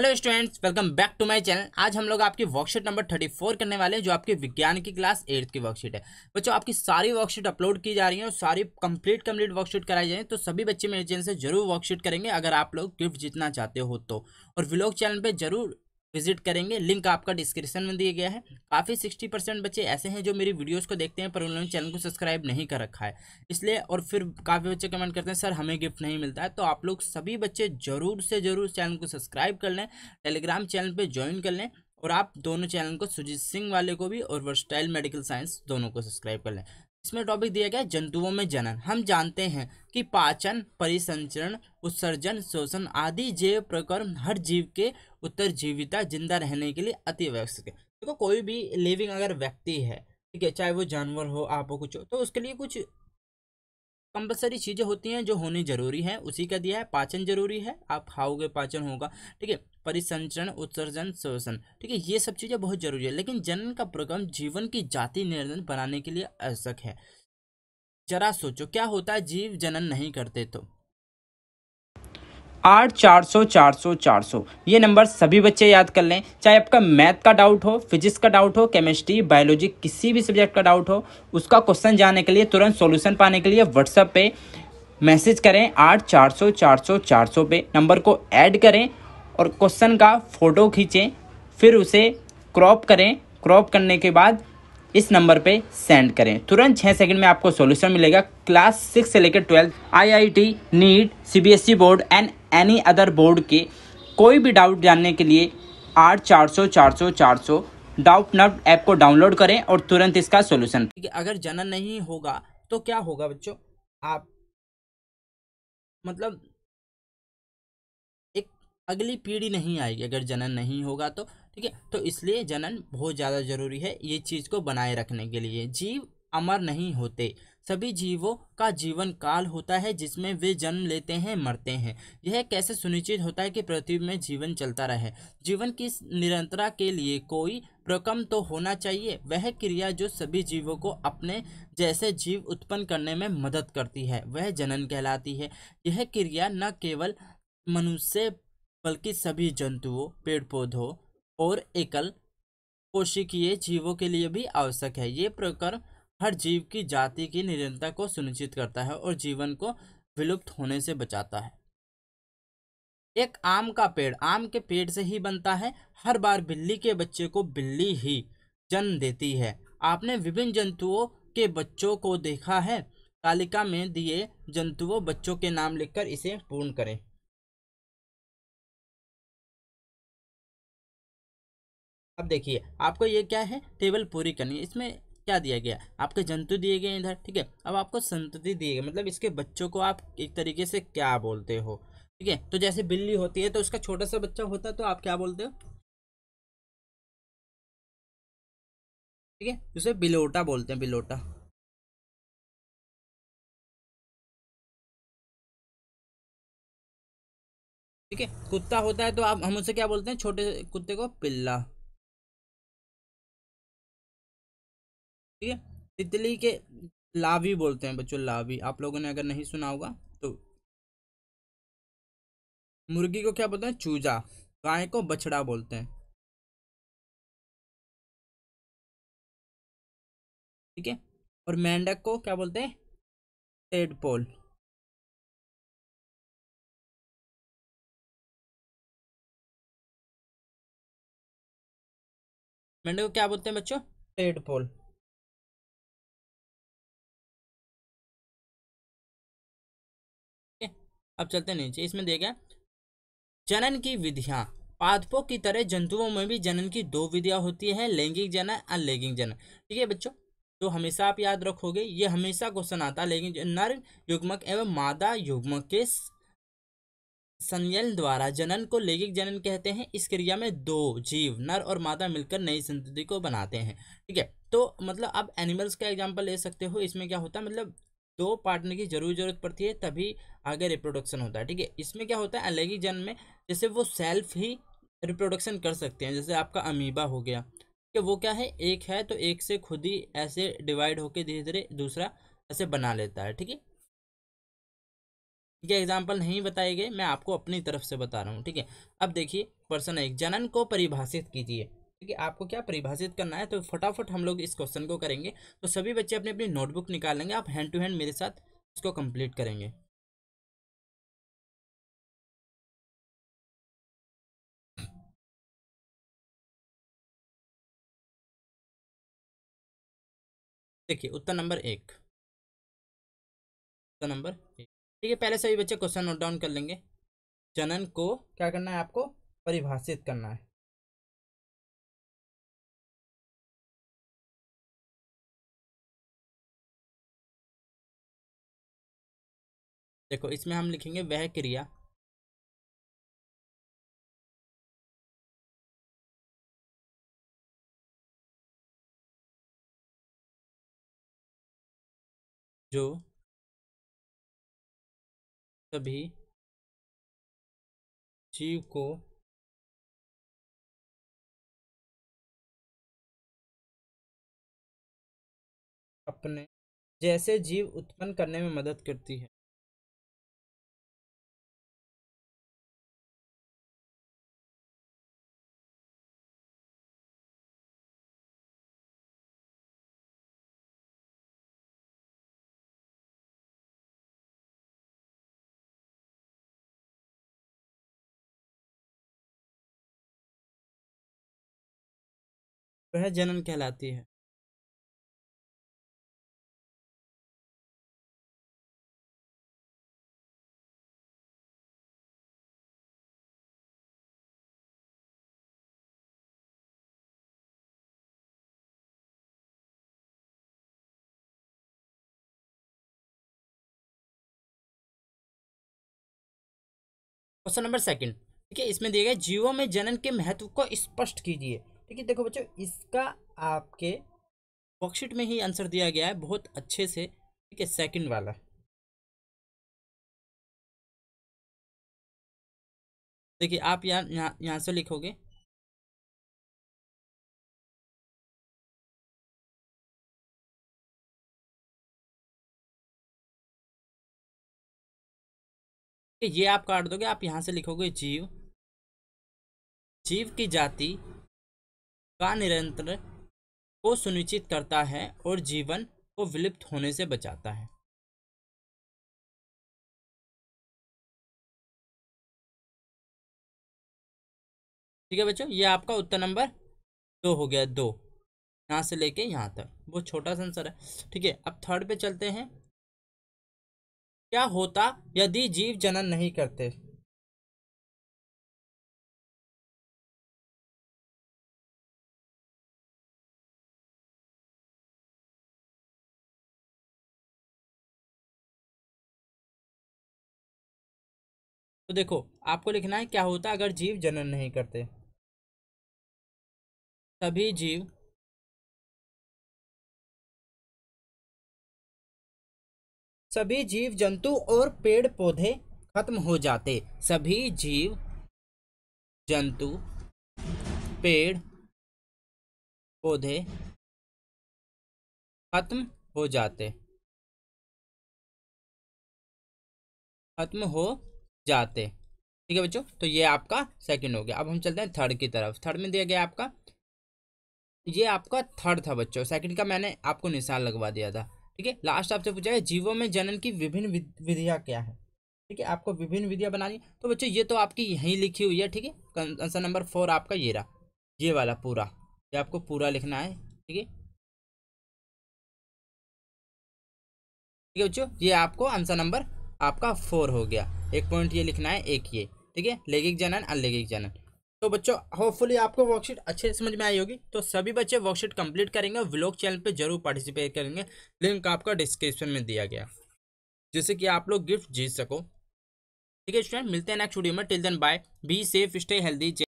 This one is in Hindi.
hello students welcome back to my channel आज हम लोग आपकी वर्कशीट नंबर थर्टी फोर करने वाले हैं जो आपके विज्ञान की क्लास एट्थ की वर्कशीट है बच्चों आपकी सारी वर्कशीट अपलोड की जा रही है और सारी कंप्लीट कंप्लीट वर्कशीट कराई जाए तो सभी बच्चे मेरे चैनल से जरूर वर्कशीट करेंगे अगर आप लोग गिफ्ट जीतना चाहते हो तो और ब्लॉग चैनल पर जरूर विजिट करेंगे लिंक आपका डिस्क्रिप्शन में दिया गया है काफ़ी सिक्सटी परसेंट बच्चे ऐसे हैं जो मेरी वीडियोस को देखते हैं पर उन्होंने चैनल को सब्सक्राइब नहीं कर रखा है इसलिए और फिर काफ़ी बच्चे कमेंट करते हैं सर हमें गिफ्ट नहीं मिलता है तो आप लोग सभी बच्चे ज़रूर से ज़रूर चैनल को सब्सक्राइब कर लें टेलीग्राम चैनल पर ज्वाइन कर लें और आप दोनों चैनल को सुजीत सिंह वाले को भी और वर्सटाइल मेडिकल साइंस दोनों को सब्सक्राइब कर लें इसमें टॉपिक दिया गया जंतुओं में जनन हम जानते हैं कि पाचन परिसंचरण उत्सर्जन शोषण आदि जैव प्रकरण हर जीव के उत्तर जीविता जिंदा रहने के लिए अति आवश्यक है देखो तो कोई भी लिविंग अगर व्यक्ति है ठीक है चाहे वो जानवर हो आप हो कुछ हो तो उसके लिए कुछ कंपलसरी चीज़ें होती हैं जो होनी ज़रूरी है उसी का दिया है पाचन जरूरी है आप खाओगे पाचन होगा ठीक है परिसंचरण उत्सर्जन शोषण ठीक है ये सब चीज़ें बहुत जरूरी है लेकिन जनन का प्रोग्राम जीवन की जाति निर्धन बनाने के लिए आवश्यक है जरा सोचो क्या होता है जीव जनन नहीं करते तो आठ चार सौ चार सौ चार सौ ये नंबर सभी बच्चे याद कर लें चाहे आपका मैथ का डाउट हो फिजिक्स का डाउट हो केमिस्ट्री बायोलॉजी किसी भी सब्जेक्ट का डाउट हो उसका क्वेश्चन जानने के लिए तुरंत सॉल्यूशन पाने के लिए व्हाट्सएप पे मैसेज करें आठ चार सौ चार सौ चार सौ पे नंबर को ऐड करें और क्वेश्चन का फ़ोटो खींचें फिर उसे क्रॉप करें क्रॉप करने के बाद इस नंबर पे सेंड करें तुरंत छः सेकंड में आपको सॉल्यूशन मिलेगा क्लास सिक्स से लेकर twelfth IIT, NEET CBSE board and any other board के कोई भी डाउट जानने के लिए आठ चार सौ चार सौ चार सौ डाउट नट ऐप को डाउनलोड करें और तुरंत इसका सोल्यूशन अगर जनन नहीं होगा तो क्या होगा बच्चों आप मतलब अगली पीढ़ी नहीं आएगी अगर जनन नहीं होगा तो ठीक है तो इसलिए जनन बहुत ज़्यादा ज़रूरी है ये चीज़ को बनाए रखने के लिए जीव अमर नहीं होते सभी जीवों का जीवन काल होता है जिसमें वे जन्म लेते हैं मरते हैं यह कैसे सुनिश्चित होता है कि पृथ्वी में जीवन चलता रहे जीवन की निरंतरता के लिए कोई प्रकम तो होना चाहिए वह क्रिया जो सभी जीवों को अपने जैसे जीव उत्पन्न करने में मदद करती है वह जनन कहलाती है यह क्रिया न केवल मनुष्य बल्कि सभी जंतुओं पेड़ पौधों और एकल कोशिकीय जीवों के लिए भी आवश्यक है ये प्रकार हर जीव की जाति की निरंतरता को सुनिश्चित करता है और जीवन को विलुप्त होने से बचाता है एक आम का पेड़ आम के पेड़ से ही बनता है हर बार बिल्ली के बच्चे को बिल्ली ही जन्म देती है आपने विभिन्न जंतुओं के बच्चों को देखा है तालिका में दिए जंतुओं बच्चों के नाम लिखकर इसे पूर्ण करें अब देखिए आपको ये क्या है टेबल पूरी करनी है इसमें क्या दिया गया आपके जंतु दिए गए इधर ठीक है अब आपको संतति दिए गए मतलब इसके बच्चों को आप एक तरीके से क्या बोलते हो ठीक है तो जैसे बिल्ली होती है तो उसका छोटा सा बच्चा होता है तो आप क्या बोलते हो ठीक है उसे बिलोटा बोलते हैं बिलोटा ठीक है कुत्ता होता है तो आप हम उसे क्या बोलते हैं छोटे कुत्ते को पिल्ला ठीक है तितली के लावी बोलते हैं बच्चों लावी आप लोगों ने अगर नहीं सुना होगा तो मुर्गी को क्या बोलते हैं चूजा गाय को बछड़ा बोलते हैं ठीक है और मेंढक को क्या बोलते हैं पोल मेंढक को क्या बोलते हैं बच्चों पोल अब चलते नीचे इसमें देखें जनन की विधियाँ पादपों की तरह जंतुओं में भी जनन की दो विधियाँ होती है लैंगिक जनन और लैंगिक जनन ठीक है बच्चों तो हमेशा आप याद रखोगे ये हमेशा क्वेश्चन आता है लेकिन नर युग्मक एवं मादा युग्मक के संयन द्वारा जनन को लैंगिक जनन कहते हैं इस क्रिया में दो जीव नर और मादा मिलकर नई संतति को बनाते हैं ठीक है तो मतलब आप एनिमल्स का एग्जाम्पल ले सकते हो इसमें क्या होता है मतलब दो पार्टनर की जरूर जरूरत पड़ती है तभी आगे रिप्रोडक्शन होता है ठीक है इसमें क्या होता है ही जन्म में जैसे वो सेल्फ ही रिप्रोडक्शन कर सकते हैं जैसे आपका अमीबा हो गया कि वो क्या है एक है तो एक से खुद ही ऐसे डिवाइड होकर धीरे धीरे दूसरा ऐसे बना लेता है ठीक है ठीक है एग्जाम्पल नहीं बताए गए मैं आपको अपनी तरफ से बता रहा हूँ ठीक है अब देखिए पर्सन एक जनन को परिभाषित कीजिए कि आपको क्या परिभाषित करना है तो फटाफट हम लोग इस क्वेश्चन को करेंगे तो सभी बच्चे अपनी अपनी नोटबुक निकाल लेंगे आप हैंड टू हैंड मेरे साथ इसको कंप्लीट करेंगे देखिए उत्तर नंबर एक उत्तर नंबर एक ठीक है पहले सभी बच्चे क्वेश्चन नोट डाउन कर लेंगे जनन को क्या करना है आपको परिभाषित करना है देखो इसमें हम लिखेंगे वह क्रिया जो सभी जीव को अपने जैसे जीव उत्पन्न करने में मदद करती है वह जनन कहलाती है क्वेश्चन नंबर सेकंड ठीक है इसमें दिया गया जीवों में जनन के महत्व को स्पष्ट कीजिए ठीक है देखो बच्चों इसका आपके वर्कशीट में ही आंसर दिया गया है बहुत अच्छे से ठीक है सेकंड वाला देखिए आप यहाँ यहाँ यहाँ से लिखोगे ये आप काट दोगे आप यहाँ से लिखोगे जीव जीव की जाति का निरंतर को सुनिश्चित करता है और जीवन को विलुप्त होने से बचाता है ठीक है बच्चों ये आपका उत्तर नंबर दो हो गया दो यहाँ से लेके यहाँ तक वो छोटा आंसर है ठीक है अब थर्ड पे चलते हैं क्या होता यदि जीव जनन नहीं करते तो देखो आपको लिखना है क्या होता अगर जीव जनन नहीं करते सभी जीव सभी जीव जंतु और पेड़ पौधे खत्म हो जाते सभी जीव जंतु पेड़ पौधे खत्म हो जाते खत्म हो जाते ठीक है बच्चों तो ये आपका सेकंड हो गया अब हम चलते हैं थर्ड की तरफ थर्ड में दिया गया आपका ये आपका थर्ड था बच्चों सेकंड का मैंने आपको निशान लगवा दिया था ठीक है लास्ट आपसे पूछा है जीवों में जनन की विभिन्न विधियाँ क्या है ठीक है आपको विभिन्न विधियाँ बनानी तो बच्चों ये तो आपकी यहीं लिखी हुई है ठीक है आंसर नंबर फोर आपका ये रहा ये वाला पूरा ये आपको पूरा लिखना है ठीक है ठीक है बच्चों ये आपको आंसर नंबर आपका फोर हो गया एक पॉइंट ये लिखना है एक ये ठीक है लेगिक जनन अनलेगिक जनन तो बच्चों होपफुली आपको वर्कशीट अच्छे समझ में आई होगी तो सभी बच्चे वर्कशीट कंप्लीट करेंगे और व्लॉग चैनल पे जरूर पार्टिसिपेट करेंगे लिंक आपका डिस्क्रिप्शन में दिया गया जिससे कि आप लोग गिफ्ट जीत सको ठीक है स्टूडेंट मिलते हैं नेक्स्ट वीडियो में till then bye be safe stay healthy